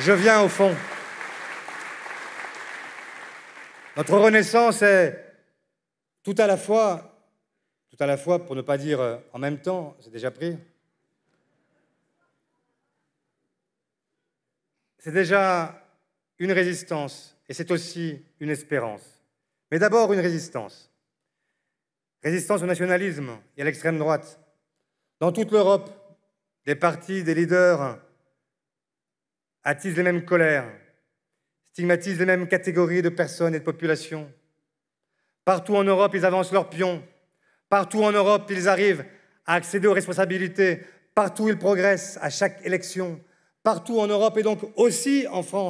Je viens au fond. Notre renaissance est tout à la fois, tout à la fois pour ne pas dire euh, en même temps, c'est déjà pris. C'est déjà une résistance et c'est aussi une espérance. Mais d'abord une résistance. Résistance au nationalisme et à l'extrême droite. Dans toute l'Europe, des partis, des leaders les mêmes colères, stigmatisent les mêmes catégories de personnes et de populations. Partout en Europe, ils avancent leurs pions. Partout en Europe, ils arrivent à accéder aux responsabilités. Partout, ils progressent à chaque élection. Partout en Europe et donc aussi en France.